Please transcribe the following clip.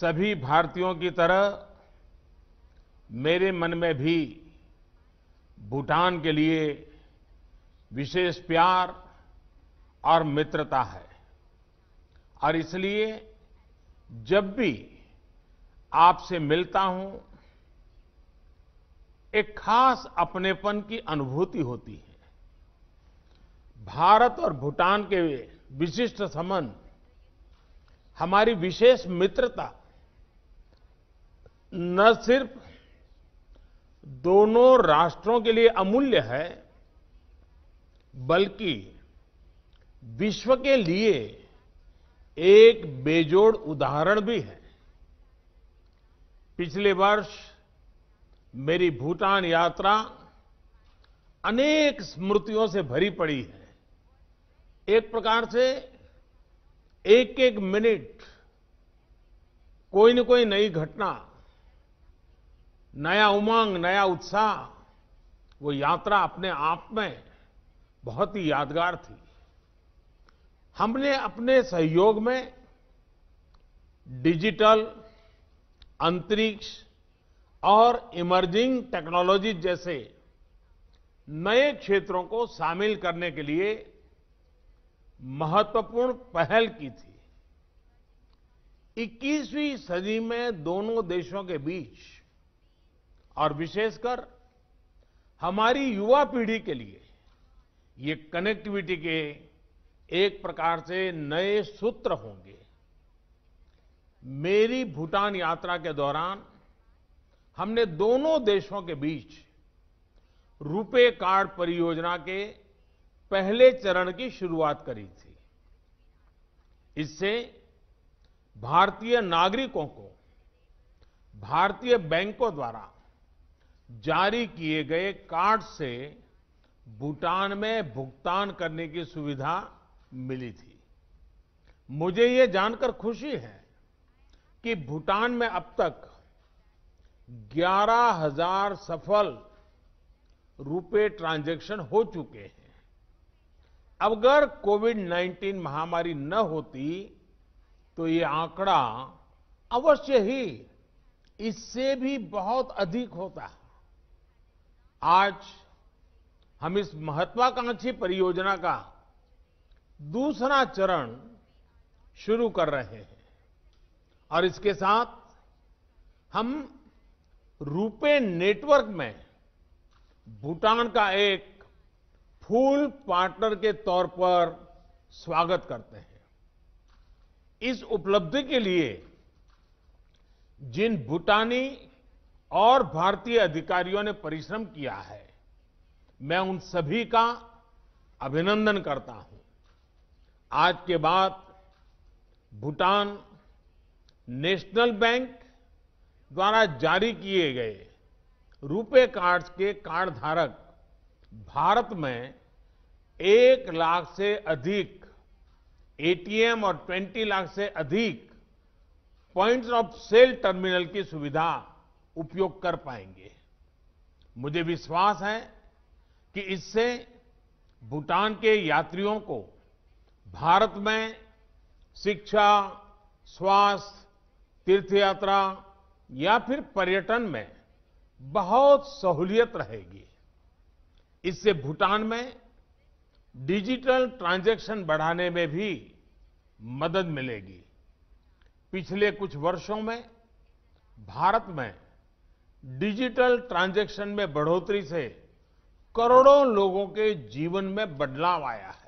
सभी भारतीयों की तरह मेरे मन में भी भूटान के लिए विशेष प्यार और मित्रता है और इसलिए जब भी आपसे मिलता हूं एक खास अपनेपन की अनुभूति होती है भारत और भूटान के विशिष्ट संबंध हमारी विशेष मित्रता न सिर्फ दोनों राष्ट्रों के लिए अमूल्य है बल्कि विश्व के लिए एक बेजोड़ उदाहरण भी है पिछले वर्ष मेरी भूटान यात्रा अनेक स्मृतियों से भरी पड़ी है एक प्रकार से एक एक मिनट कोई न कोई नई घटना नया उमंग नया उत्साह वो यात्रा अपने आप में बहुत ही यादगार थी हमने अपने सहयोग में डिजिटल अंतरिक्ष और इमर्जिंग टेक्नोलॉजी जैसे नए क्षेत्रों को शामिल करने के लिए महत्वपूर्ण पहल की थी 21वीं सदी में दोनों देशों के बीच और विशेषकर हमारी युवा पीढ़ी के लिए ये कनेक्टिविटी के एक प्रकार से नए सूत्र होंगे मेरी भूटान यात्रा के दौरान हमने दोनों देशों के बीच रुपे कार्ड परियोजना के पहले चरण की शुरुआत करी थी इससे भारतीय नागरिकों को भारतीय बैंकों द्वारा जारी किए गए कार्ड से भूटान में भुगतान करने की सुविधा मिली थी मुझे ये जानकर खुशी है कि भूटान में अब तक 11,000 सफल रुपए ट्रांजैक्शन हो चुके हैं अगर कोविड 19 महामारी न होती तो ये आंकड़ा अवश्य ही इससे भी बहुत अधिक होता है आज हम इस महत्वाकांक्षी परियोजना का दूसरा चरण शुरू कर रहे हैं और इसके साथ हम रूपे नेटवर्क में भूटान का एक फूल पार्टनर के तौर पर स्वागत करते हैं इस उपलब्धि के लिए जिन भूटानी और भारतीय अधिकारियों ने परिश्रम किया है मैं उन सभी का अभिनंदन करता हूं आज के बाद भूटान नेशनल बैंक द्वारा जारी किए गए रुपे कार्ड्स के कार्ड धारक भारत में एक लाख से अधिक एटीएम और 20 लाख से अधिक पॉइंट्स ऑफ सेल टर्मिनल की सुविधा उपयोग कर पाएंगे मुझे विश्वास है कि इससे भूटान के यात्रियों को भारत में शिक्षा स्वास्थ्य तीर्थ यात्रा या फिर पर्यटन में बहुत सहूलियत रहेगी इससे भूटान में डिजिटल ट्रांजैक्शन बढ़ाने में भी मदद मिलेगी पिछले कुछ वर्षों में भारत में डिजिटल ट्रांजैक्शन में बढ़ोतरी से करोड़ों लोगों के जीवन में बदलाव आया है